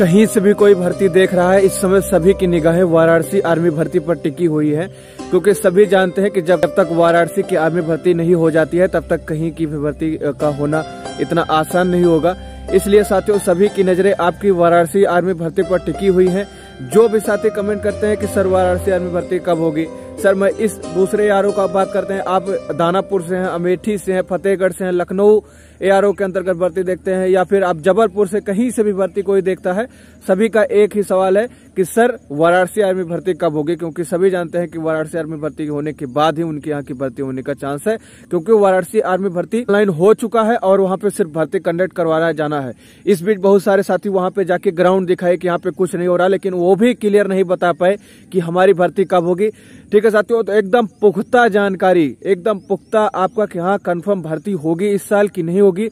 कहीं से भी कोई भर्ती देख रहा है इस समय सभी की निगाहें वाराणसी आर्मी भर्ती पर टिकी हुई है क्योंकि सभी जानते हैं कि जब तक वाराणसी की आर्मी भर्ती नहीं हो जाती है तब तक कहीं की भी भर्ती का होना इतना आसान नहीं होगा इसलिए साथियों सभी की नजरें आपकी वाराणसी आर्मी भर्ती पर टिकी हुई है जो भी साथी कमेंट करते हैं कि सर वाराणसी आर्मी भर्ती कब होगी सर मैं इस दूसरे यारों का बात करते हैं आप दानापुर से हैं अमेठी से हैं फतेहगढ़ से हैं लखनऊ एआरओ के अंतर्गत भर्ती देखते हैं या फिर आप जबलपुर से कहीं से भी भर्ती कोई देखता है सभी का एक ही सवाल है कि सर वाराणसी आर्मी भर्ती कब होगी क्योंकि सभी जानते हैं कि वाराणसी आर्मी भर्ती होने के बाद ही उनके यहाँ की भर्ती होने का चांस है क्योंकि वाराणसी आर्मी भर्ती ऑनलाइन हो चुका है और वहाँ पे सिर्फ भर्ती कंडक्ट करवाया जाना है इस बीच बहुत सारे साथी वहाँ पे जाके ग्राउंड दिखाए कि यहाँ पे कुछ नहीं हो रहा लेकिन वो भी क्लियर नहीं बता पाए कि हमारी भर्ती कब होगी ठीक है साथियों तो एकदम पुख्ता जानकारी एकदम पुख्ता आपका यहाँ कन्फर्म भर्ती होगी इस साल की नहीं होगी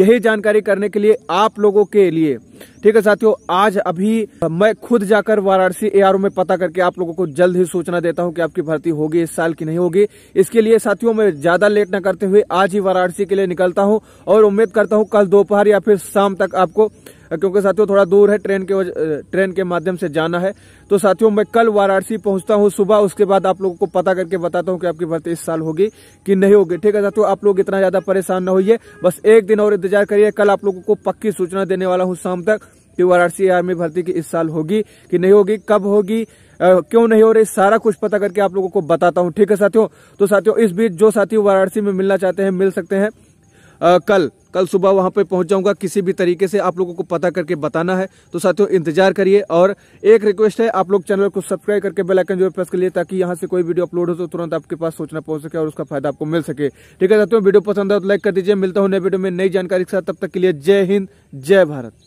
यही जानकारी करने के लिए आप लोगों के लिए ठीक है साथियों आज अभी मैं खुद जाकर वाराणसी एआरओ में पता करके आप लोगों को जल्द ही सूचना देता हूं कि आपकी भर्ती होगी इस साल की नहीं होगी इसके लिए साथियों मैं ज्यादा लेट न करते हुए आज ही वाराणसी के लिए निकलता हूं और उम्मीद करता हूं कल दोपहर या फिर शाम तक आपको क्योंकि साथियों थोड़ा दूर है ट्रेन के ट्रेन के माध्यम से जाना है तो साथियों मैं कल वाराणसी पहुंचता हूं सुबह उसके बाद आप लोगों को पता करके बताता हूं कि आपकी भर्ती इस साल होगी कि नहीं होगी ठीक है साथियों आप लोग इतना ज्यादा परेशान न होइए बस एक दिन और इंतजार करिए कल आप लोगों को पक्की सूचना देने वाला हूँ शाम तक कि वाराणसी आर्मी भर्ती की इस साल होगी कि नहीं होगी कब होगी क्यों नहीं हो रही सारा कुछ पता करके आप लोगों को बताता हूँ ठीक है साथियों तो साथियों इस बीच जो साथी वाराणसी में मिलना चाहते हैं मिल सकते हैं कल कल सुबह वहाँ पर पहुँच जाऊँगा किसी भी तरीके से आप लोगों को पता करके बताना है तो साथियों इंतजार करिए और एक रिक्वेस्ट है आप लोग चैनल को सब्सक्राइब करके बेलाइकन जो प्रेस कर लिए ताकि यहाँ से कोई वीडियो अपलोड हो तो तुरंत आपके पास सोचना पहुंच सके और उसका फायदा आपको मिल सके ठीक है साथियों वीडियो पसंद आए तो लाइक कर दीजिए मिलता हूँ नए वीडियो में नई जानकारी के साथ तब तक के लिए जय हिंद जय भारत